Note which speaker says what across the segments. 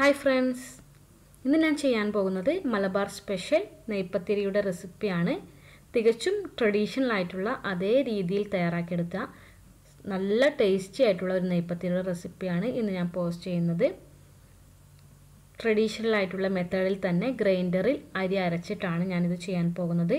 Speaker 1: hi friends ഇന്ന് ഞാൻ ചെയ്യാൻ പോകുന്നത് മലബാർ സ്പെഷ്യൽ നെയ്പ്പത്തിരിയുടെ റെസിപ്പിയാണ് തികച്ചും ട്രഡീഷണൽ ആയിട്ടുള്ള അതേ രീതിയിൽ തയ്യാറാക്കിയെടുത്ത നല്ല ടേസ്റ്റി ആയിട്ടുള്ള ഒരു നെയ്പ്പത്തിരിയുടെ റെസിപ്പിയാണ് ഇന്ന് ഞാൻ പോസ്റ്റ് ചെയ്യുന്നത് ട്രഡീഷണൽ ആയിട്ടുള്ള മെത്തേഡിൽ തന്നെ ഗ്രൈൻഡറിൽ അരി അരച്ചിട്ടാണ് ഞാനിത് ചെയ്യാൻ പോകുന്നത്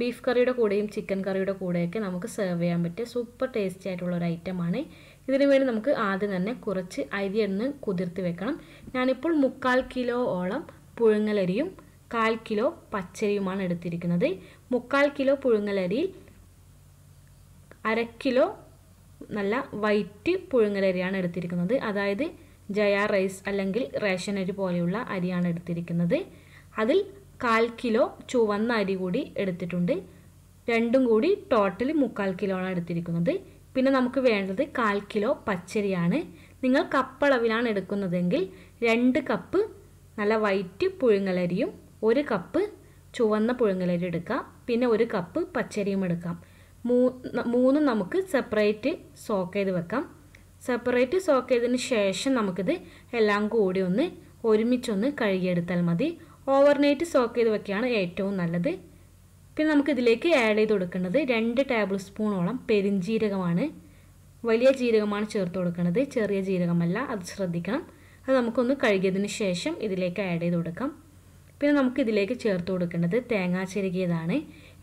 Speaker 1: ബീഫ് കറിയുടെ കൂടെയും ചിക്കൻ കറിയുടെ കൂടെയൊക്കെ നമുക്ക് സെർവ് ചെയ്യാൻ പറ്റിയ സൂപ്പർ ടേസ്റ്റി ആയിട്ടുള്ള ഒരു ഐറ്റമാണ് ഇതിനു വേണ്ടി നമുക്ക് ആദ്യം തന്നെ കുറച്ച് അരി ഒന്ന് കുതിർത്ത് വെക്കണം ഞാനിപ്പോൾ മുക്കാൽ കിലോ ഓളം പുഴുങ്ങലരിയും കാൽ കിലോ പച്ചരിയുമാണ് എടുത്തിരിക്കുന്നത് മുക്കാൽ കിലോ പുഴുങ്ങലരിയിൽ അരക്കിലോ കിലോ നല്ല വൈറ്റ് പുഴുങ്ങലരിയാണ് എടുത്തിരിക്കുന്നത് അതായത് ജയ റൈസ് അല്ലെങ്കിൽ റേഷൻ അരി പോലെയുള്ള അരിയാണ് എടുത്തിരിക്കുന്നത് അതിൽ കാൽ കിലോ ചുവന്ന അരി കൂടി എടുത്തിട്ടുണ്ട് രണ്ടും കൂടി ടോട്ടൽ മുക്കാൽ കിലോ ആണ് എടുത്തിരിക്കുന്നത് പിന്നെ നമുക്ക് വേണ്ടത് കാൽ കിലോ പച്ചരിയാണ് നിങ്ങൾ കപ്പളവിലാണ് എടുക്കുന്നതെങ്കിൽ രണ്ട് കപ്പ് നല്ല വൈറ്റ് പുഴുങ്ങലരിയും ഒരു കപ്പ് ചുവന്ന പുഴുങ്ങലരി എടുക്കാം പിന്നെ ഒരു കപ്പ് പച്ചരിയും എടുക്കാം മൂന്നും നമുക്ക് സെപ്പറേറ്റ് സോക്ക് ചെയ്ത് വെക്കാം സെപ്പറേറ്റ് സോക്ക് ചെയ്തതിന് ശേഷം നമുക്കിത് എല്ലാം കൂടി ഒന്ന് ഒരുമിച്ചൊന്ന് കഴുകിയെടുത്താൽ മതി ഓവർനൈറ്റ് സോക്ക് ചെയ്ത് വെക്കുകയാണ് ഏറ്റവും നല്ലത് പിന്നെ നമുക്ക് ഇതിലേക്ക് ആഡ് ചെയ്ത് കൊടുക്കേണ്ടത് രണ്ട് ടേബിൾ സ്പൂണോളം പെരിഞ്ചീരകമാണ് വലിയ ജീരകമാണ് ചേർത്ത് കൊടുക്കുന്നത് ചെറിയ ജീരകമല്ല അത് ശ്രദ്ധിക്കണം അത് നമുക്കൊന്ന് കഴുകിയതിന് ശേഷം ഇതിലേക്ക് ആഡ് ചെയ്ത് കൊടുക്കാം പിന്നെ നമുക്ക് ഇതിലേക്ക് ചേർത്ത് കൊടുക്കേണ്ടത് തേങ്ങ ചിരകിയതാണ്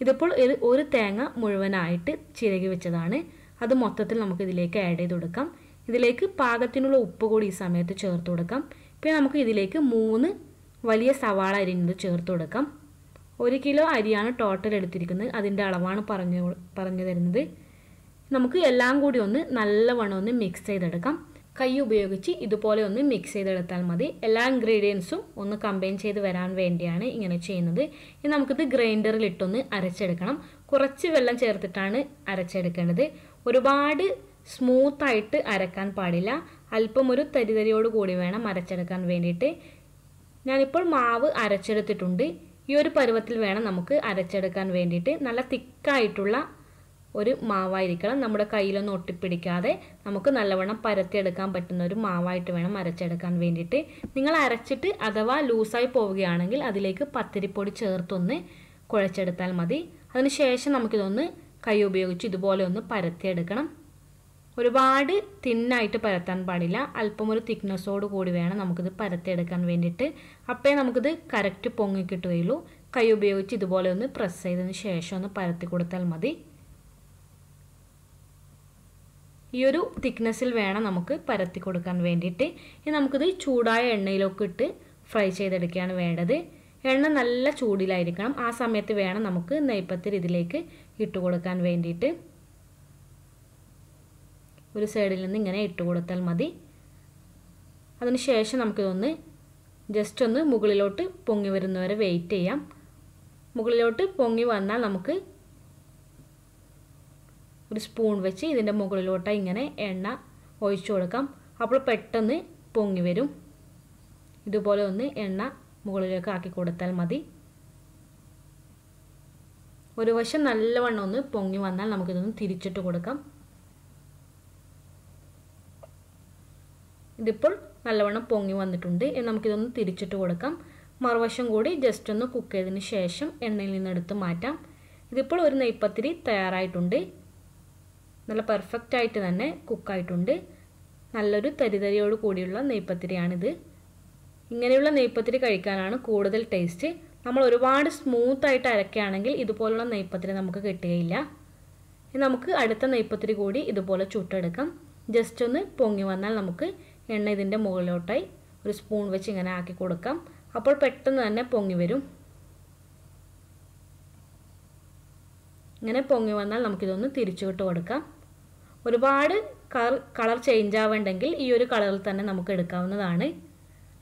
Speaker 1: ഇതിപ്പോൾ ഒരു തേങ്ങ മുഴുവനായിട്ട് ചിരകി വെച്ചതാണ് അത് മൊത്തത്തിൽ നമുക്ക് ഇതിലേക്ക് ആഡ് ചെയ്ത് കൊടുക്കാം ഇതിലേക്ക് പാകത്തിനുള്ള ഉപ്പ് കൂടി ഈ സമയത്ത് ചേർത്ത് കൊടുക്കാം പിന്നെ നമുക്ക് ഇതിലേക്ക് മൂന്ന് വലിയ സവാള അരിഞ്ഞത് ചേർത്ത് കൊടുക്കാം ഒരു കിലോ അരിയാണ് ടോട്ടൽ എടുത്തിരിക്കുന്നത് അതിൻ്റെ അളവാണ് പറഞ്ഞു പറഞ്ഞു തരുന്നത് നമുക്ക് എല്ലാം കൂടി ഒന്ന് നല്ലവണ്ണം ഒന്ന് മിക്സ് ചെയ്തെടുക്കാം കൈ ഉപയോഗിച്ച് ഇതുപോലെ ഒന്ന് മിക്സ് ചെയ്തെടുത്താൽ മതി എല്ലാ ഇൻഗ്രീഡിയൻസും ഒന്ന് കമ്പൈൻ ചെയ്ത് വരാൻ വേണ്ടിയാണ് ഇങ്ങനെ ചെയ്യുന്നത് ഇനി നമുക്കിത് ഗ്രൈൻഡറിൽ ഇട്ടൊന്ന് അരച്ചെടുക്കണം കുറച്ച് വെള്ളം ചേർത്തിട്ടാണ് അരച്ചെടുക്കേണ്ടത് ഒരുപാട് സ്മൂത്തായിട്ട് അരക്കാൻ പാടില്ല അല്പം ഒരു തരിതരിയോട് കൂടി വേണം അരച്ചെടുക്കാൻ വേണ്ടിയിട്ട് ഞാനിപ്പോൾ മാവ് അരച്ചെടുത്തിട്ടുണ്ട് ഈ ഒരു പരുവത്തിൽ വേണം നമുക്ക് അരച്ചെടുക്കാൻ വേണ്ടിയിട്ട് നല്ല തിക്കായിട്ടുള്ള ഒരു മാവായിരിക്കണം നമ്മുടെ കയ്യിലൊന്നും ഒട്ടിപ്പിടിക്കാതെ നമുക്ക് നല്ലവണ്ണം പരത്തിയെടുക്കാൻ പറ്റുന്ന ഒരു മാവായിട്ട് വേണം അരച്ചെടുക്കാൻ വേണ്ടിയിട്ട് നിങ്ങൾ അരച്ചിട്ട് അഥവാ ലൂസായി പോവുകയാണെങ്കിൽ അതിലേക്ക് പത്തിരിപ്പൊടി ചേർത്തൊന്ന് കുഴച്ചെടുത്താൽ മതി അതിനുശേഷം നമുക്കിതൊന്ന് കൈ ഉപയോഗിച്ച് ഇതുപോലെ ഒന്ന് പരത്തിയെടുക്കണം ഒരുപാട് തിന്നായിട്ട് പരത്താൻ പാടില്ല അല്പം ഒരു തിക്നെസ്സോട് കൂടി വേണം നമുക്കിത് പരത്തിയെടുക്കാൻ വേണ്ടിയിട്ട് അപ്പോൾ നമുക്കിത് കറക്റ്റ് പൊങ്ങി കിട്ടുകയുള്ളൂ കൈ ഉപയോഗിച്ച് ഇതുപോലെ ഒന്ന് പ്രസ് ചെയ്തതിന് ശേഷം ഒന്ന് പരത്തി കൊടുത്താൽ മതി ഈ ഒരു തിക്നെസ്സിൽ വേണം നമുക്ക് പരത്തി കൊടുക്കാൻ വേണ്ടിയിട്ട് ഇനി നമുക്കിത് ചൂടായ എണ്ണയിലൊക്കെ ഇട്ട് ഫ്രൈ ചെയ്തെടുക്കുകയാണ് വേണ്ടത് എണ്ണ നല്ല ചൂടിലായിരിക്കണം ആ സമയത്ത് വേണം നമുക്ക് നെയ്പ്പത്തിരി ഇതിലേക്ക് ഇട്ട് കൊടുക്കാൻ വേണ്ടിയിട്ട് ഒരു സൈഡിൽ നിന്ന് ഇങ്ങനെ ഇട്ട് കൊടുത്താൽ മതി അതിനുശേഷം നമുക്കിതൊന്ന് ജസ്റ്റ് ഒന്ന് മുകളിലോട്ട് പൊങ്ങി വരുന്നവരെ വെയിറ്റ് ചെയ്യാം മുകളിലോട്ട് പൊങ്ങി വന്നാൽ നമുക്ക് ഒരു സ്പൂൺ വെച്ച് ഇതിൻ്റെ മുകളിലോട്ട് ഇങ്ങനെ എണ്ണ ഒഴിച്ചു കൊടുക്കാം അപ്പോൾ പെട്ടെന്ന് പൊങ്ങി വരും ഇതുപോലെ ഒന്ന് എണ്ണ മുകളിലേക്ക് ആക്കി കൊടുത്താൽ മതി ഒരു വശം നല്ലവണ്ണം ഒന്ന് പൊങ്ങി വന്നാൽ നമുക്കിതൊന്ന് തിരിച്ചിട്ട് കൊടുക്കാം ഇതിപ്പോൾ നല്ലവണ്ണം പൊങ്ങി വന്നിട്ടുണ്ട് നമുക്കിതൊന്ന് തിരിച്ചിട്ട് കൊടുക്കാം മറുവശം കൂടി ജസ്റ്റ് ഒന്ന് കുക്ക് ചെയ്തതിന് ശേഷം എണ്ണയിൽ നിന്ന് എടുത്ത് മാറ്റാം ഇതിപ്പോൾ ഒരു നെയ്പ്പത്തിരി തയ്യാറായിട്ടുണ്ട് നല്ല പെർഫെക്റ്റ് ആയിട്ട് തന്നെ കുക്കായിട്ടുണ്ട് നല്ലൊരു തരിതരിയോട് കൂടിയുള്ള നെയ്പ്പത്തിരിയാണിത് ഇങ്ങനെയുള്ള നെയ്പ്പത്തിരി കഴിക്കാനാണ് കൂടുതൽ ടേസ്റ്റ് നമ്മൾ ഒരുപാട് സ്മൂത്തായിട്ട് അരക്കുകയാണെങ്കിൽ ഇതുപോലുള്ള നെയ്പ്പത്തിരി നമുക്ക് കിട്ടുകയില്ല നമുക്ക് അടുത്ത നെയ്പ്പത്തിരി കൂടി ഇതുപോലെ ചുട്ടെടുക്കാം ജസ്റ്റ് ഒന്ന് പൊങ്ങി വന്നാൽ നമുക്ക് എണ്ണ ഇതിൻ്റെ മുകളിലോട്ടായി ഒരു സ്പൂൺ വെച്ച് ഇങ്ങനെ ആക്കി കൊടുക്കാം അപ്പോൾ പെട്ടെന്ന് തന്നെ പൊങ്ങി വരും ഇങ്ങനെ പൊങ്ങി വന്നാൽ നമുക്കിതൊന്ന് തിരിച്ചുവിട്ട് കൊടുക്കാം ഒരുപാട് കളർ കളർ ചേഞ്ച് ആവേണ്ടെങ്കിൽ ഈ ഒരു കളറിൽ തന്നെ നമുക്ക് എടുക്കാവുന്നതാണ്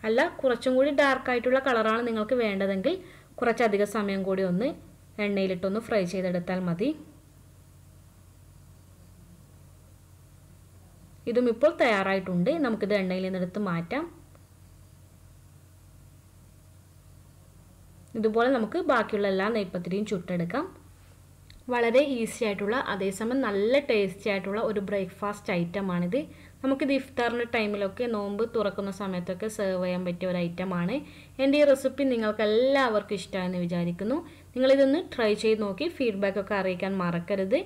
Speaker 1: അല്ല കുറച്ചും കൂടി ഡാർക്കായിട്ടുള്ള കളറാണ് നിങ്ങൾക്ക് വേണ്ടതെങ്കിൽ കുറച്ചധികം സമയം കൂടി ഒന്ന് എണ്ണയിലിട്ടൊന്ന് ഫ്രൈ ചെയ്തെടുത്താൽ മതി ഇതും ഇപ്പോൾ തയ്യാറായിട്ടുണ്ട് നമുക്കിത് എണ്ണയിൽ നിന്നെടുത്ത് മാറ്റാം ഇതുപോലെ നമുക്ക് ബാക്കിയുള്ള എല്ലാ നെയ്പ്പത്തിരിയും ചുട്ടെടുക്കാം വളരെ ഈസി ആയിട്ടുള്ള അതേസമയം നല്ല ടേസ്റ്റി ആയിട്ടുള്ള ഒരു ബ്രേക്ക്ഫാസ്റ്റ് ഐറ്റമാണിത് നമുക്കിത് ഇഫ്താറിൻ്റെ ടൈമിലൊക്കെ നോമ്പ് തുറക്കുന്ന സമയത്തൊക്കെ സെർവ് ചെയ്യാൻ പറ്റിയ ഒരു ഐറ്റമാണ് എൻ്റെ ഈ റെസിപ്പി നിങ്ങൾക്ക് എല്ലാവർക്കും ഇഷ്ടമായെന്ന് വിചാരിക്കുന്നു നിങ്ങളിതൊന്ന് ട്രൈ ചെയ്ത് നോക്കി ഫീഡ്ബാക്കൊക്കെ അറിയിക്കാൻ മറക്കരുത്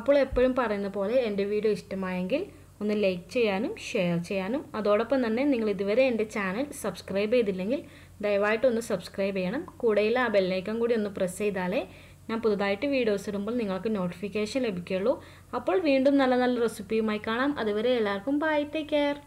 Speaker 1: അപ്പോൾ എപ്പോഴും പറയുന്ന പോലെ എൻ്റെ വീഡിയോ ഇഷ്ടമായെങ്കിൽ ഒന്ന് ലൈക്ക് ചെയ്യാനും ഷെയർ ചെയ്യാനും അതോടൊപ്പം തന്നെ നിങ്ങൾ ഇതുവരെ എൻ്റെ ചാനൽ സബ്സ്ക്രൈബ് ചെയ്തില്ലെങ്കിൽ ദയവായിട്ട് ഒന്ന് സബ്സ്ക്രൈബ് ചെയ്യണം കൂടെയുള്ള ആ ബെല്ലൈക്കൺ കൂടി ഒന്ന് പ്രസ് ചെയ്താലേ ഞാൻ പുതുതായിട്ട് വീഡിയോസ് ഇടുമ്പോൾ നിങ്ങൾക്ക് നോട്ടിഫിക്കേഷൻ ലഭിക്കുകയുള്ളൂ അപ്പോൾ വീണ്ടും നല്ല നല്ല റെസിപ്പിയുമായി കാണാം അതുവരെ എല്ലാവർക്കും ബൈ ടേക്ക് കെയർ